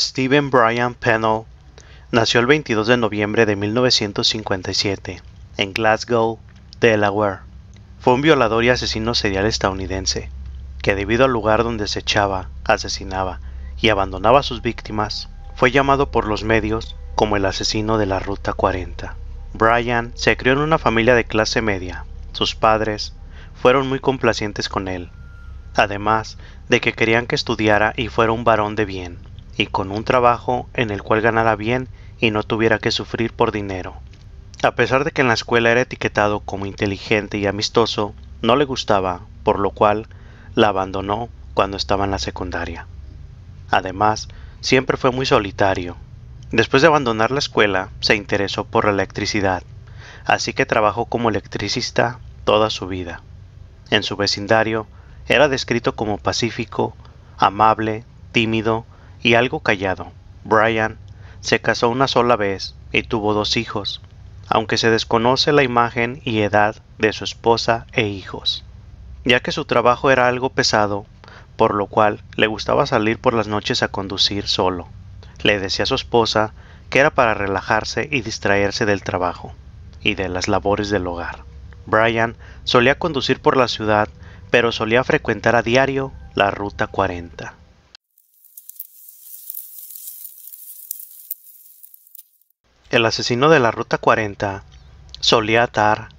Stephen Brian Pennell nació el 22 de noviembre de 1957 en Glasgow, Delaware. Fue un violador y asesino serial estadounidense, que debido al lugar donde se echaba, asesinaba y abandonaba a sus víctimas, fue llamado por los medios como el asesino de la Ruta 40. Brian se crió en una familia de clase media. Sus padres fueron muy complacientes con él, además de que querían que estudiara y fuera un varón de bien y con un trabajo en el cual ganara bien y no tuviera que sufrir por dinero. A pesar de que en la escuela era etiquetado como inteligente y amistoso, no le gustaba, por lo cual la abandonó cuando estaba en la secundaria. Además, siempre fue muy solitario. Después de abandonar la escuela, se interesó por la electricidad, así que trabajó como electricista toda su vida. En su vecindario, era descrito como pacífico, amable, tímido y algo callado. Brian se casó una sola vez y tuvo dos hijos, aunque se desconoce la imagen y edad de su esposa e hijos. Ya que su trabajo era algo pesado, por lo cual le gustaba salir por las noches a conducir solo. Le decía a su esposa que era para relajarse y distraerse del trabajo y de las labores del hogar. Brian solía conducir por la ciudad, pero solía frecuentar a diario la Ruta 40. el asesino de la Ruta 40 solía atar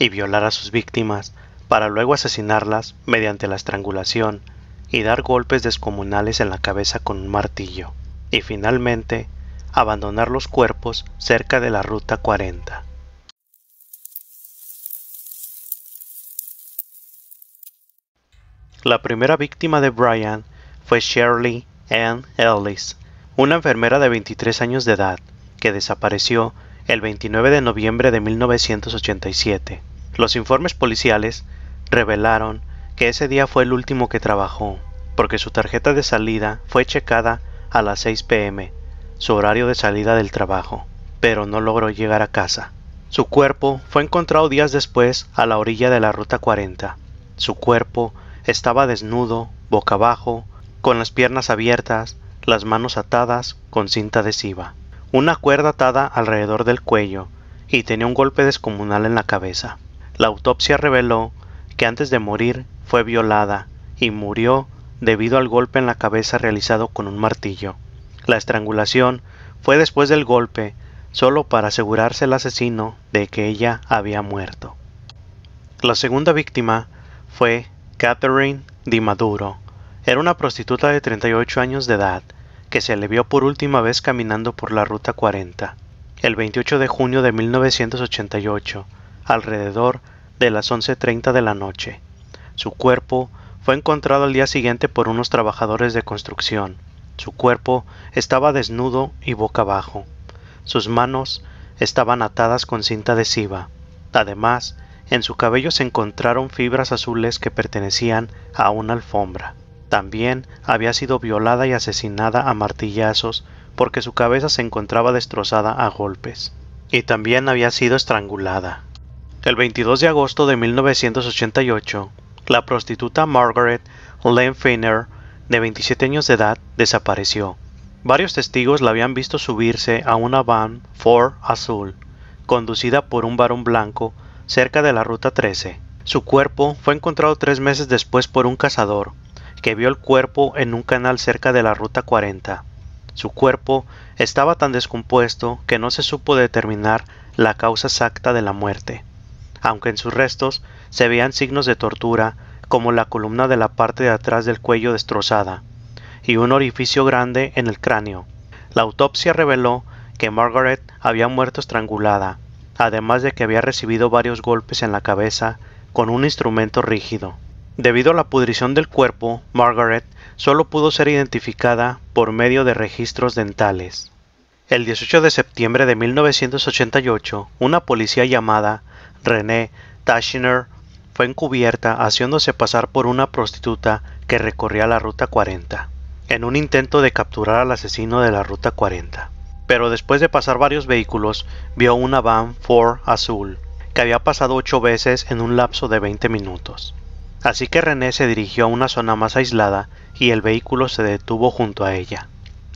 y violar a sus víctimas para luego asesinarlas mediante la estrangulación y dar golpes descomunales en la cabeza con un martillo, y finalmente abandonar los cuerpos cerca de la Ruta 40. La primera víctima de Brian fue Shirley Ann Ellis, una enfermera de 23 años de edad, que desapareció el 29 de noviembre de 1987. Los informes policiales revelaron que ese día fue el último que trabajó, porque su tarjeta de salida fue checada a las 6 pm, su horario de salida del trabajo, pero no logró llegar a casa. Su cuerpo fue encontrado días después a la orilla de la Ruta 40. Su cuerpo estaba desnudo, boca abajo, con las piernas abiertas, las manos atadas con cinta adhesiva una cuerda atada alrededor del cuello y tenía un golpe descomunal en la cabeza. La autopsia reveló que antes de morir fue violada y murió debido al golpe en la cabeza realizado con un martillo. La estrangulación fue después del golpe, solo para asegurarse el asesino de que ella había muerto. La segunda víctima fue Catherine Di Maduro. Era una prostituta de 38 años de edad que se le vio por última vez caminando por la Ruta 40, el 28 de junio de 1988, alrededor de las 11.30 de la noche. Su cuerpo fue encontrado al día siguiente por unos trabajadores de construcción. Su cuerpo estaba desnudo y boca abajo. Sus manos estaban atadas con cinta adhesiva. Además, en su cabello se encontraron fibras azules que pertenecían a una alfombra. También había sido violada y asesinada a martillazos porque su cabeza se encontraba destrozada a golpes. Y también había sido estrangulada. El 22 de agosto de 1988, la prostituta Margaret Lane Finner, de 27 años de edad, desapareció. Varios testigos la habían visto subirse a una van Ford azul, conducida por un varón blanco, cerca de la Ruta 13. Su cuerpo fue encontrado tres meses después por un cazador, que vio el cuerpo en un canal cerca de la Ruta 40. Su cuerpo estaba tan descompuesto que no se supo determinar la causa exacta de la muerte, aunque en sus restos se veían signos de tortura como la columna de la parte de atrás del cuello destrozada y un orificio grande en el cráneo. La autopsia reveló que Margaret había muerto estrangulada, además de que había recibido varios golpes en la cabeza con un instrumento rígido. Debido a la pudrición del cuerpo, Margaret solo pudo ser identificada por medio de registros dentales. El 18 de septiembre de 1988, una policía llamada René Taschner fue encubierta haciéndose pasar por una prostituta que recorría la Ruta 40, en un intento de capturar al asesino de la Ruta 40. Pero después de pasar varios vehículos, vio una van Ford azul, que había pasado ocho veces en un lapso de 20 minutos. Así que René se dirigió a una zona más aislada y el vehículo se detuvo junto a ella.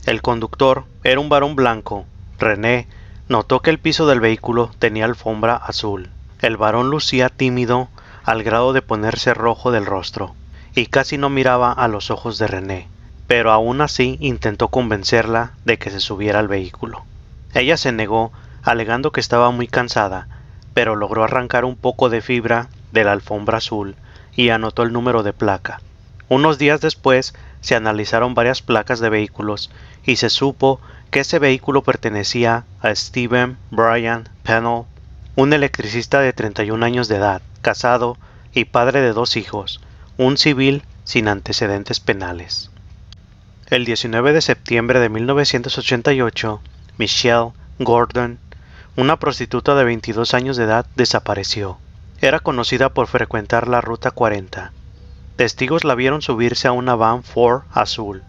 El conductor era un varón blanco. René notó que el piso del vehículo tenía alfombra azul. El varón lucía tímido al grado de ponerse rojo del rostro y casi no miraba a los ojos de René, pero aún así intentó convencerla de que se subiera al vehículo. Ella se negó, alegando que estaba muy cansada, pero logró arrancar un poco de fibra de la alfombra azul y anotó el número de placa. Unos días después se analizaron varias placas de vehículos y se supo que ese vehículo pertenecía a Steven Bryan Pennell, un electricista de 31 años de edad, casado y padre de dos hijos, un civil sin antecedentes penales. El 19 de septiembre de 1988, Michelle Gordon, una prostituta de 22 años de edad, desapareció. Era conocida por frecuentar la Ruta 40. Testigos la vieron subirse a una van Ford azul.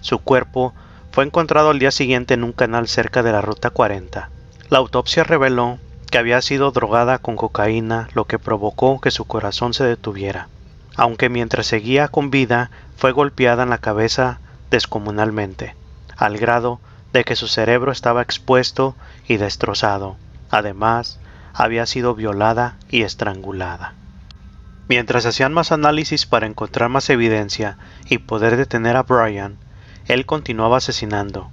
Su cuerpo fue encontrado al día siguiente en un canal cerca de la Ruta 40. La autopsia reveló que había sido drogada con cocaína, lo que provocó que su corazón se detuviera, aunque mientras seguía con vida fue golpeada en la cabeza descomunalmente, al grado de que su cerebro estaba expuesto y destrozado. Además, había sido violada y estrangulada. Mientras hacían más análisis para encontrar más evidencia y poder detener a Brian, él continuaba asesinando,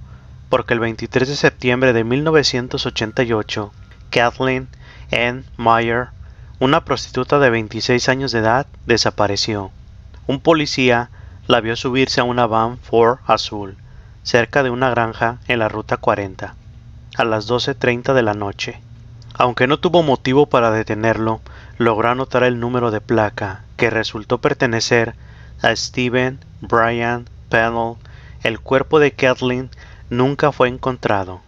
porque el 23 de septiembre de 1988, Kathleen Ann Meyer, una prostituta de 26 años de edad, desapareció. Un policía la vio subirse a una van Ford azul, cerca de una granja en la Ruta 40, a las 12.30 de la noche. Aunque no tuvo motivo para detenerlo, logró anotar el número de placa, que resultó pertenecer a Steven Brian Pennell. El cuerpo de Kathleen nunca fue encontrado.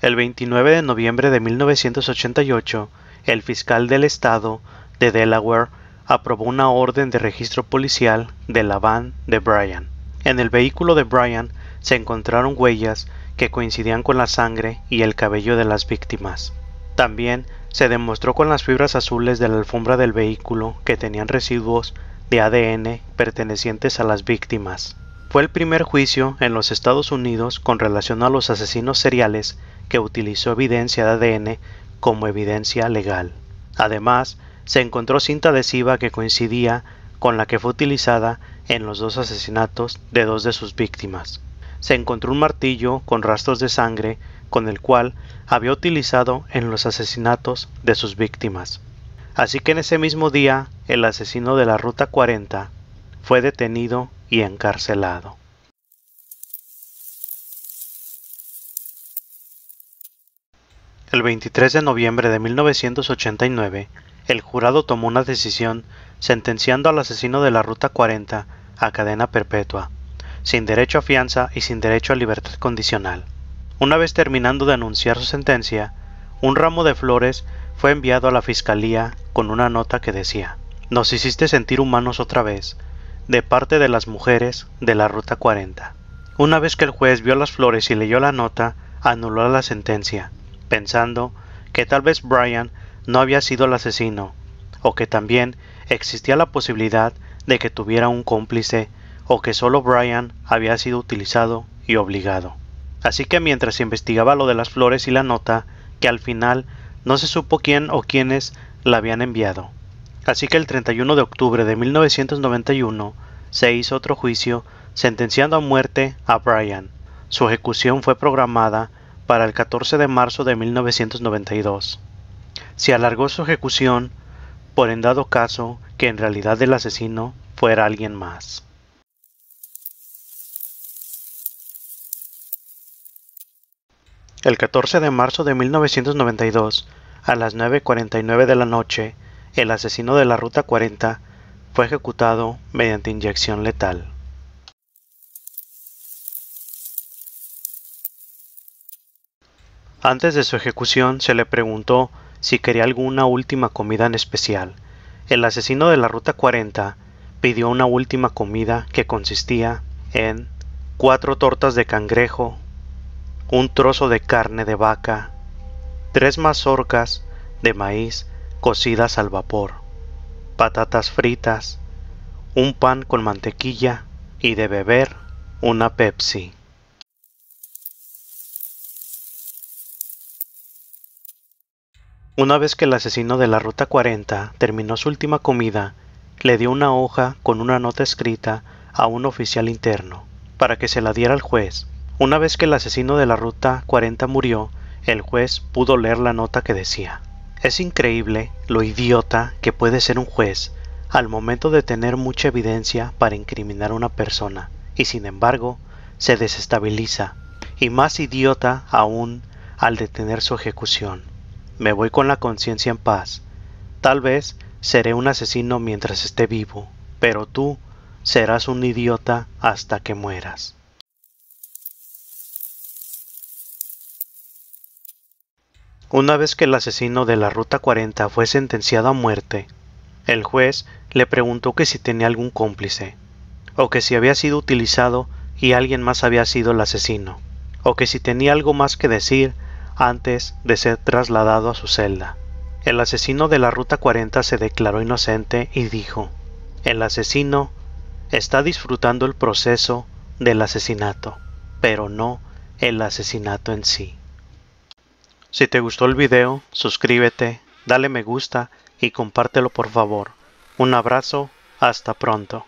El 29 de noviembre de 1988, el fiscal del estado de Delaware aprobó una orden de registro policial de la van de Bryan en el vehículo de Brian se encontraron huellas que coincidían con la sangre y el cabello de las víctimas. También se demostró con las fibras azules de la alfombra del vehículo que tenían residuos de ADN pertenecientes a las víctimas. Fue el primer juicio en los Estados Unidos con relación a los asesinos seriales que utilizó evidencia de ADN como evidencia legal. Además, se encontró cinta adhesiva que coincidía con la que fue utilizada en los dos asesinatos de dos de sus víctimas. Se encontró un martillo con rastros de sangre con el cual había utilizado en los asesinatos de sus víctimas. Así que en ese mismo día el asesino de la Ruta 40 fue detenido y encarcelado. El 23 de noviembre de 1989, el jurado tomó una decisión sentenciando al asesino de la Ruta 40 a cadena perpetua, sin derecho a fianza y sin derecho a libertad condicional. Una vez terminando de anunciar su sentencia, un ramo de flores fue enviado a la Fiscalía con una nota que decía, Nos hiciste sentir humanos otra vez, de parte de las mujeres de la Ruta 40. Una vez que el juez vio las flores y leyó la nota, anuló la sentencia, pensando que tal vez Brian no había sido el asesino, o que también existía la posibilidad de que tuviera un cómplice, o que solo Brian había sido utilizado y obligado. Así que mientras se investigaba lo de las flores y la nota, que al final no se supo quién o quiénes la habían enviado. Así que el 31 de octubre de 1991 se hizo otro juicio sentenciando a muerte a Brian. Su ejecución fue programada para el 14 de marzo de 1992 se alargó su ejecución por en dado caso que en realidad el asesino fuera alguien más. El 14 de marzo de 1992, a las 9.49 de la noche, el asesino de la Ruta 40 fue ejecutado mediante inyección letal. Antes de su ejecución se le preguntó si quería alguna última comida en especial. El asesino de la Ruta 40 pidió una última comida que consistía en cuatro tortas de cangrejo, un trozo de carne de vaca, tres mazorcas de maíz cocidas al vapor, patatas fritas, un pan con mantequilla y de beber una Pepsi. Una vez que el asesino de la Ruta 40 terminó su última comida, le dio una hoja con una nota escrita a un oficial interno, para que se la diera al juez. Una vez que el asesino de la Ruta 40 murió, el juez pudo leer la nota que decía. Es increíble lo idiota que puede ser un juez al momento de tener mucha evidencia para incriminar a una persona, y sin embargo, se desestabiliza, y más idiota aún al detener su ejecución. Me voy con la conciencia en paz. Tal vez seré un asesino mientras esté vivo, pero tú serás un idiota hasta que mueras. Una vez que el asesino de la Ruta 40 fue sentenciado a muerte, el juez le preguntó que si tenía algún cómplice, o que si había sido utilizado y alguien más había sido el asesino, o que si tenía algo más que decir antes de ser trasladado a su celda. El asesino de la Ruta 40 se declaró inocente y dijo, el asesino está disfrutando el proceso del asesinato, pero no el asesinato en sí. Si te gustó el video, suscríbete, dale me gusta y compártelo por favor. Un abrazo, hasta pronto.